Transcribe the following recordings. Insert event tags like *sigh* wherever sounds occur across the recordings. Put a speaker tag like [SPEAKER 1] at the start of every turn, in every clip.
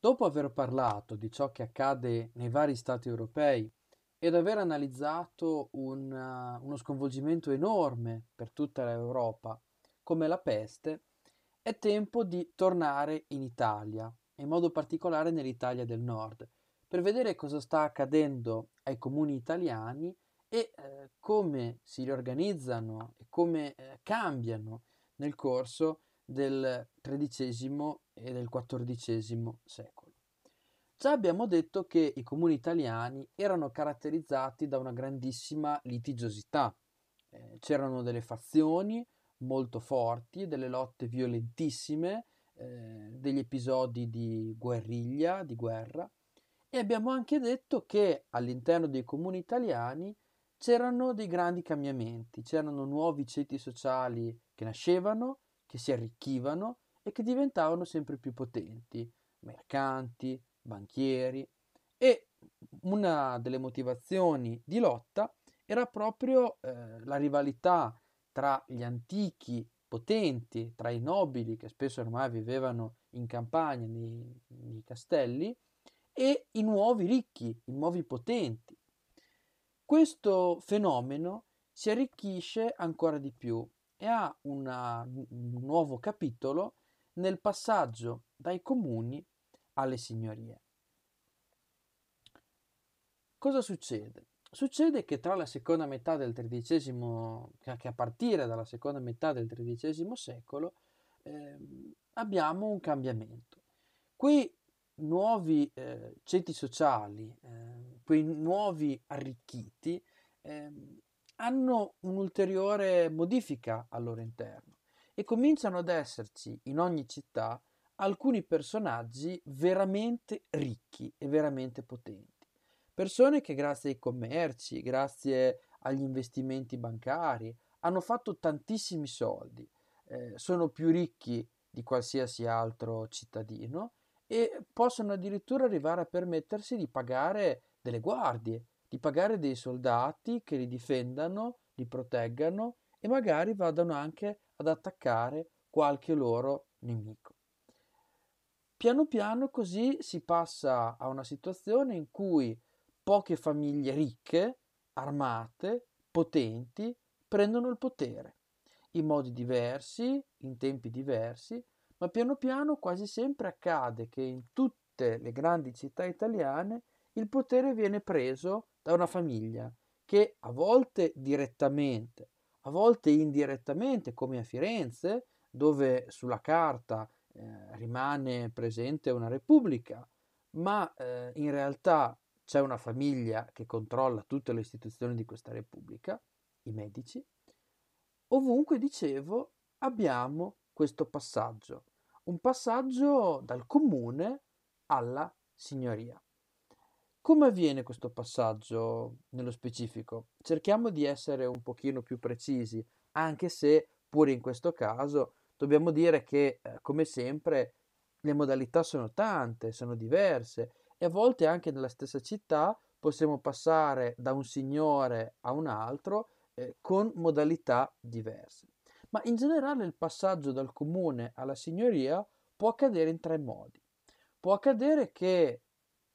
[SPEAKER 1] Dopo aver parlato di ciò che accade nei vari stati europei ed aver analizzato un, uh, uno sconvolgimento enorme per tutta l'Europa, come la peste, è tempo di tornare in Italia, in modo particolare nell'Italia del Nord, per vedere cosa sta accadendo ai comuni italiani e eh, come si riorganizzano e come eh, cambiano nel corso di del XIII e del XIV secolo. Già abbiamo detto che i comuni italiani erano caratterizzati da una grandissima litigiosità. Eh, c'erano delle fazioni molto forti, delle lotte violentissime, eh, degli episodi di guerriglia, di guerra. E abbiamo anche detto che all'interno dei comuni italiani c'erano dei grandi cambiamenti, c'erano nuovi ceti sociali che nascevano, che si arricchivano e che diventavano sempre più potenti, mercanti, banchieri e una delle motivazioni di lotta era proprio eh, la rivalità tra gli antichi potenti, tra i nobili che spesso ormai vivevano in campagna, nei, nei castelli, e i nuovi ricchi, i nuovi potenti. Questo fenomeno si arricchisce ancora di più e ha una, un nuovo capitolo nel passaggio dai comuni alle signorie. Cosa succede? Succede che tra la seconda metà del XIII, che a partire dalla seconda metà del XIII secolo, eh, abbiamo un cambiamento. Qui nuovi eh, ceti sociali, eh, quei nuovi arricchiti, ehm, hanno un'ulteriore modifica al loro interno e cominciano ad esserci in ogni città alcuni personaggi veramente ricchi e veramente potenti. Persone che grazie ai commerci, grazie agli investimenti bancari, hanno fatto tantissimi soldi, eh, sono più ricchi di qualsiasi altro cittadino e possono addirittura arrivare a permettersi di pagare delle guardie di pagare dei soldati che li difendano, li proteggano e magari vadano anche ad attaccare qualche loro nemico. Piano piano così si passa a una situazione in cui poche famiglie ricche, armate, potenti, prendono il potere, in modi diversi, in tempi diversi, ma piano piano quasi sempre accade che in tutte le grandi città italiane il potere viene preso da una famiglia che a volte direttamente, a volte indirettamente, come a Firenze, dove sulla carta eh, rimane presente una repubblica, ma eh, in realtà c'è una famiglia che controlla tutte le istituzioni di questa repubblica, i medici. Ovunque, dicevo, abbiamo questo passaggio, un passaggio dal comune alla signoria. Come avviene questo passaggio nello specifico? Cerchiamo di essere un pochino più precisi, anche se pure in questo caso dobbiamo dire che, eh, come sempre, le modalità sono tante, sono diverse e a volte anche nella stessa città possiamo passare da un signore a un altro eh, con modalità diverse. Ma in generale il passaggio dal comune alla signoria può accadere in tre modi. Può accadere che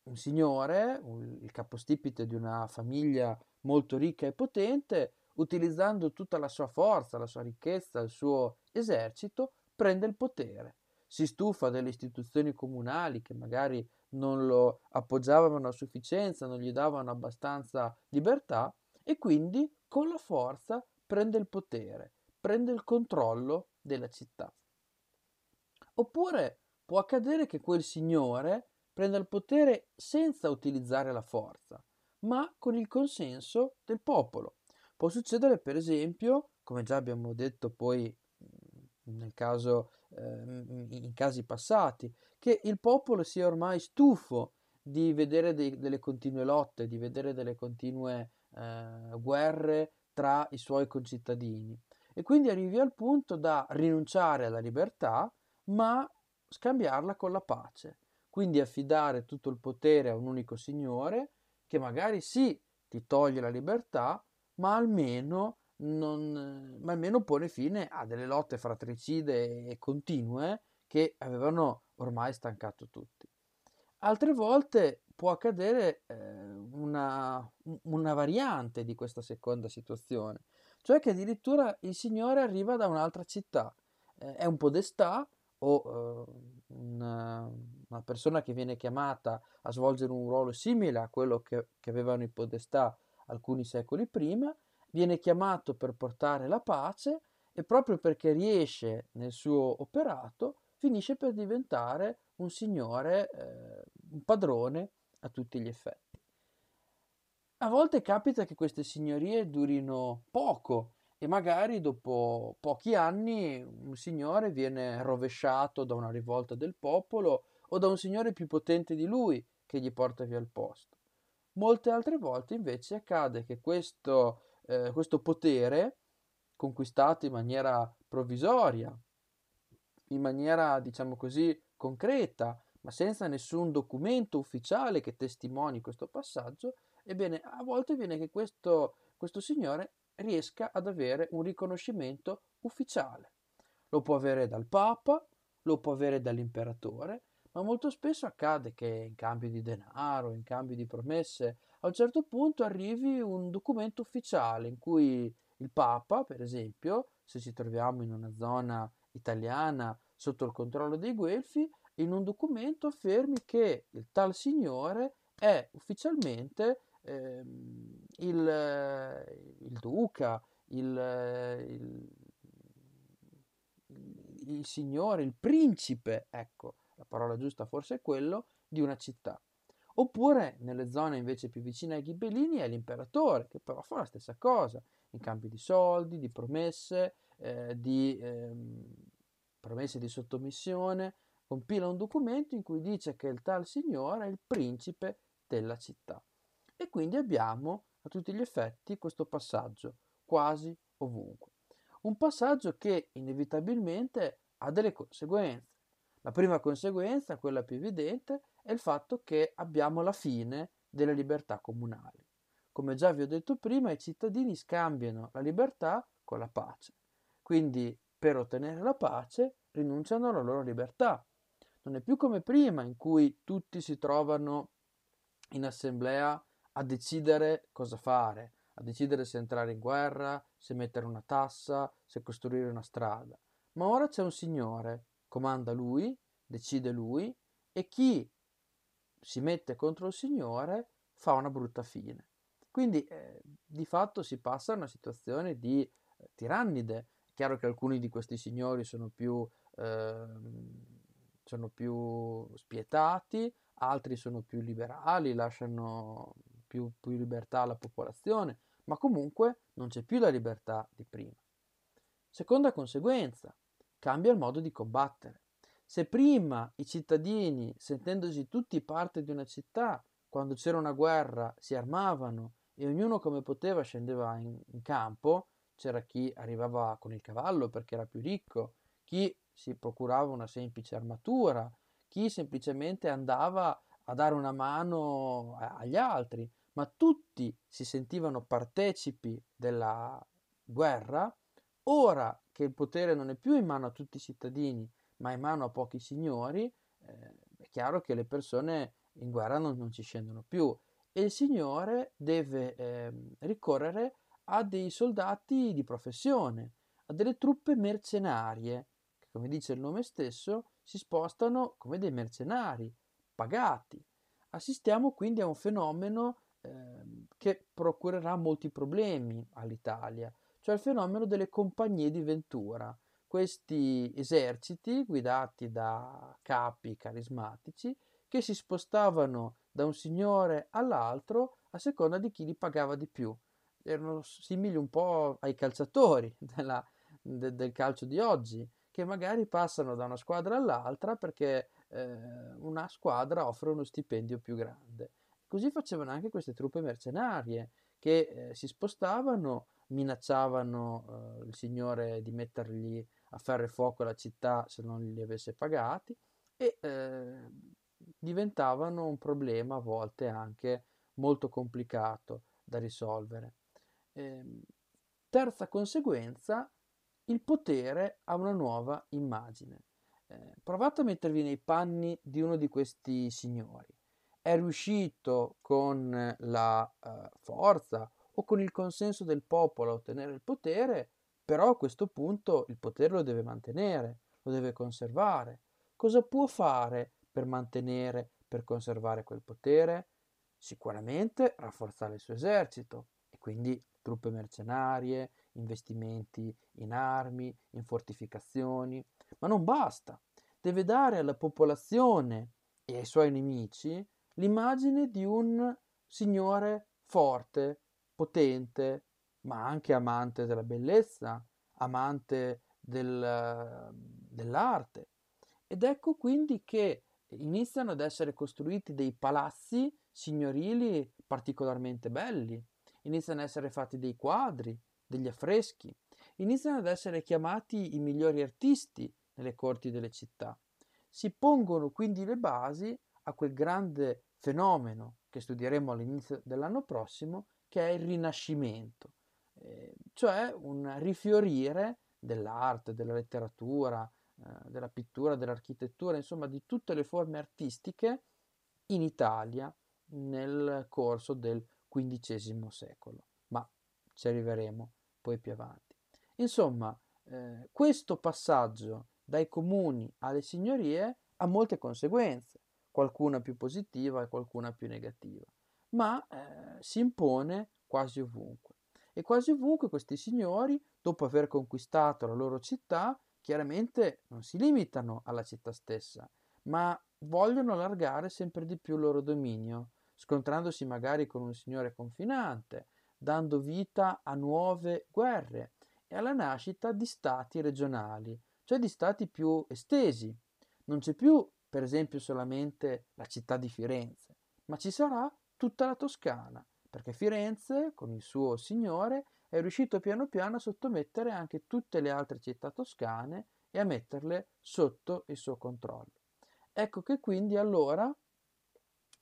[SPEAKER 1] un signore, un, il capostipite di una famiglia molto ricca e potente, utilizzando tutta la sua forza, la sua ricchezza, il suo esercito, prende il potere. Si stufa delle istituzioni comunali che magari non lo appoggiavano a sufficienza, non gli davano abbastanza libertà e quindi con la forza prende il potere, prende il controllo della città. Oppure può accadere che quel signore prenda il potere senza utilizzare la forza, ma con il consenso del popolo. Può succedere, per esempio, come già abbiamo detto poi nel caso, eh, in casi passati, che il popolo sia ormai stufo di vedere dei, delle continue lotte, di vedere delle continue eh, guerre tra i suoi concittadini. E quindi arrivi al punto da rinunciare alla libertà, ma scambiarla con la pace. Quindi affidare tutto il potere a un unico Signore che magari sì ti toglie la libertà, ma almeno, non, ma almeno pone fine a delle lotte fratricide e continue che avevano ormai stancato tutti. Altre volte può accadere eh, una, una variante di questa seconda situazione, cioè che addirittura il Signore arriva da un'altra città, eh, è un podestà o eh, un, una persona che viene chiamata a svolgere un ruolo simile a quello che, che avevano i podestà alcuni secoli prima, viene chiamato per portare la pace e proprio perché riesce nel suo operato finisce per diventare un signore, eh, un padrone a tutti gli effetti. A volte capita che queste signorie durino poco e magari dopo pochi anni un signore viene rovesciato da una rivolta del popolo o da un signore più potente di lui che gli porta via il posto. Molte altre volte invece accade che questo, eh, questo potere, conquistato in maniera provvisoria, in maniera diciamo così concreta, ma senza nessun documento ufficiale che testimoni questo passaggio, ebbene a volte viene che questo, questo signore riesca ad avere un riconoscimento ufficiale. Lo può avere dal Papa, lo può avere dall'imperatore, ma molto spesso accade che in cambio di denaro, in cambio di promesse, a un certo punto arrivi un documento ufficiale in cui il Papa, per esempio, se ci troviamo in una zona italiana sotto il controllo dei Guelfi, in un documento affermi che il tal signore è ufficialmente eh, il, il, duca, il, il, il signore, il principe, ecco, la parola giusta forse è quello, di una città. Oppure nelle zone invece più vicine ai ghibellini è l'imperatore, che però fa la stessa cosa, in cambio di soldi, di promesse, eh, di ehm, promesse di sottomissione, compila un documento in cui dice che il tal signore è il principe della città. E quindi abbiamo a tutti gli effetti questo passaggio quasi ovunque. Un passaggio che inevitabilmente ha delle conseguenze, la prima conseguenza, quella più evidente, è il fatto che abbiamo la fine delle libertà comunali. Come già vi ho detto prima, i cittadini scambiano la libertà con la pace. Quindi, per ottenere la pace, rinunciano alla loro libertà. Non è più come prima, in cui tutti si trovano in assemblea a decidere cosa fare, a decidere se entrare in guerra, se mettere una tassa, se costruire una strada. Ma ora c'è un signore comanda lui, decide lui e chi si mette contro il Signore fa una brutta fine. Quindi eh, di fatto si passa a una situazione di eh, tirannide. chiaro che alcuni di questi signori sono più, eh, sono più spietati, altri sono più liberali, lasciano più, più libertà alla popolazione, ma comunque non c'è più la libertà di prima. Seconda conseguenza, cambia il modo di combattere. Se prima i cittadini, sentendosi tutti parte di una città, quando c'era una guerra si armavano e ognuno come poteva scendeva in, in campo, c'era chi arrivava con il cavallo perché era più ricco, chi si procurava una semplice armatura, chi semplicemente andava a dare una mano agli altri, ma tutti si sentivano partecipi della guerra, ora che il potere non è più in mano a tutti i cittadini, ma in mano a pochi signori, eh, è chiaro che le persone in guerra non, non, ci scendono più e il signore deve eh, ricorrere a dei soldati di professione, a delle truppe mercenarie, che come dice il nome stesso si spostano come dei mercenari, pagati. Assistiamo quindi a un fenomeno eh, che procurerà molti problemi all'Italia, cioè il fenomeno delle compagnie di ventura, questi eserciti guidati da capi carismatici che si spostavano da un signore all'altro a seconda di chi li pagava di più. Erano simili un po' ai calciatori *laughs* della, de, del calcio di oggi, che magari passano da una squadra all'altra perché eh, una squadra offre uno stipendio più grande. Così facevano anche queste truppe mercenarie che eh, si spostavano minacciavano eh, il signore di mettergli a ferro e fuoco la città se non li avesse pagati e eh, diventavano un problema a volte anche molto complicato da risolvere. Eh, terza conseguenza, il potere ha una nuova immagine. Eh, provate a mettervi nei panni di uno di questi signori. È riuscito con la eh, forza o con il consenso del popolo a ottenere il potere, però a questo punto il potere lo deve mantenere, lo deve conservare. Cosa può fare per mantenere, per conservare quel potere? Sicuramente rafforzare il suo esercito e quindi truppe mercenarie, investimenti in armi, in fortificazioni, ma non basta. Deve dare alla popolazione e ai suoi nemici l'immagine di un signore forte, potente, ma anche amante della bellezza, amante del, dell'arte. Ed ecco quindi che iniziano ad essere costruiti dei palazzi signorili particolarmente belli, iniziano ad essere fatti dei quadri, degli affreschi, iniziano ad essere chiamati i migliori artisti nelle corti delle città. Si pongono quindi le basi a quel grande fenomeno che studieremo all'inizio dell'anno prossimo che è il Rinascimento, eh, cioè un rifiorire dell'arte, della letteratura, eh, della pittura, dell'architettura, insomma di tutte le forme artistiche in Italia nel corso del XV secolo. Ma ci arriveremo poi più avanti. Insomma, eh, questo passaggio dai comuni alle signorie ha molte conseguenze, qualcuna più positiva e qualcuna più negativa ma eh, si impone quasi ovunque. E quasi ovunque questi signori, dopo aver conquistato la loro città, chiaramente non si limitano alla città stessa, ma vogliono allargare sempre di più il loro dominio, scontrandosi magari con un signore confinante, dando vita a nuove guerre e alla nascita di stati regionali, cioè di stati più estesi. Non c'è più, per esempio, solamente la città di Firenze, ma ci sarà tutta la Toscana, perché Firenze, con il suo signore, è riuscito piano piano a sottomettere anche tutte le altre città toscane e a metterle sotto il suo controllo. Ecco che quindi allora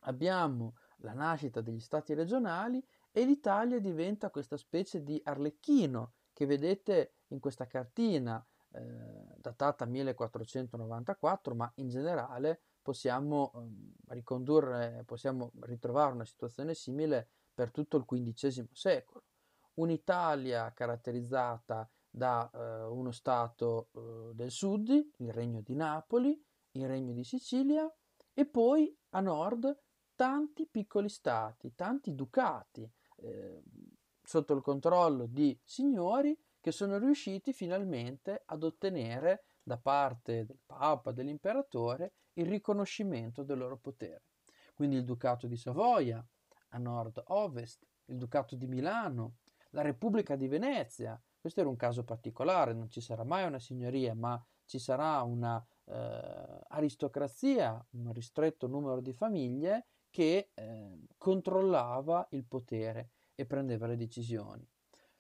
[SPEAKER 1] abbiamo la nascita degli stati regionali e l'Italia diventa questa specie di arlecchino che vedete in questa cartina eh, datata 1494, ma in generale possiamo ehm, ricondurre, possiamo ritrovare una situazione simile per tutto il XV secolo. Un'Italia caratterizzata da eh, uno Stato eh, del Sud, il Regno di Napoli, il Regno di Sicilia e poi a nord tanti piccoli stati, tanti ducati eh, sotto il controllo di signori che sono riusciti finalmente ad ottenere da parte del Papa, dell'imperatore, il riconoscimento del loro potere. Quindi il Ducato di Savoia a nord-ovest, il Ducato di Milano, la Repubblica di Venezia. Questo era un caso particolare, non ci sarà mai una signoria, ma ci sarà una eh, aristocrazia, un ristretto numero di famiglie che eh, controllava il potere e prendeva le decisioni.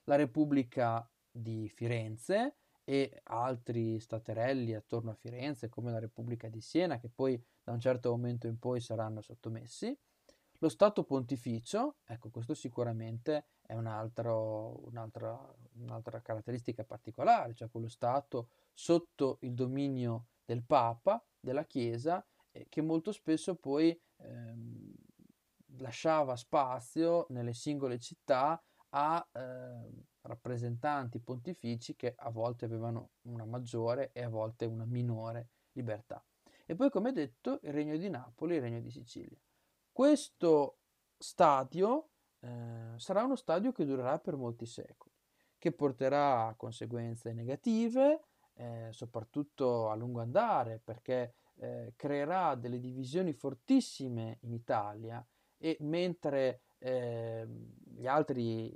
[SPEAKER 1] La Repubblica di Firenze, e altri staterelli attorno a Firenze, come la Repubblica di Siena, che poi da un certo momento in poi saranno sottomessi. Lo Stato pontificio, ecco questo sicuramente è un altro, un'altra, un'altra caratteristica particolare, cioè quello Stato sotto il dominio del Papa, della Chiesa, eh, che molto spesso poi ehm, lasciava spazio nelle singole città a... Eh, rappresentanti pontifici che a volte avevano una maggiore e a volte una minore libertà. E poi, come detto, il Regno di Napoli e il Regno di Sicilia. Questo stadio eh, sarà uno stadio che durerà per molti secoli, che porterà a conseguenze negative, eh, soprattutto a lungo andare, perché eh, creerà delle divisioni fortissime in Italia e mentre ehm, gli altri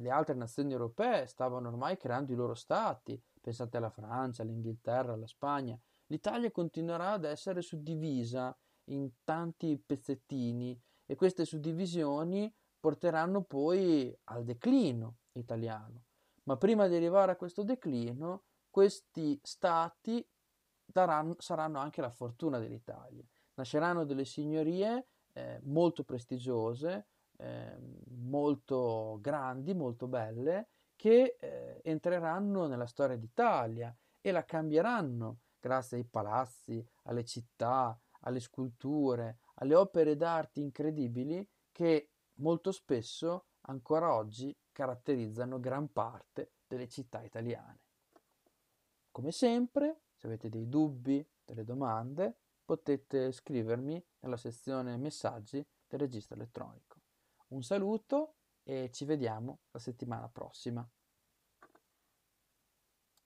[SPEAKER 1] le altre nazioni europee stavano ormai creando i loro stati, pensate alla Francia, all'Inghilterra, alla Spagna. L'Italia continuerà ad essere suddivisa in tanti pezzettini e queste suddivisioni porteranno poi al declino italiano. Ma prima di arrivare a questo declino, questi stati daranno, saranno anche la fortuna dell'Italia. Nasceranno delle signorie eh, molto prestigiose, Ehm, molto grandi, molto belle, che eh, entreranno nella storia d'Italia e la cambieranno grazie ai palazzi, alle città, alle sculture, alle opere d'arte incredibili che molto spesso ancora oggi caratterizzano gran parte delle città italiane. Come sempre, se avete dei dubbi, delle domande, potete scrivermi nella sezione messaggi del registro elettronico. Un saluto e ci vediamo la settimana prossima.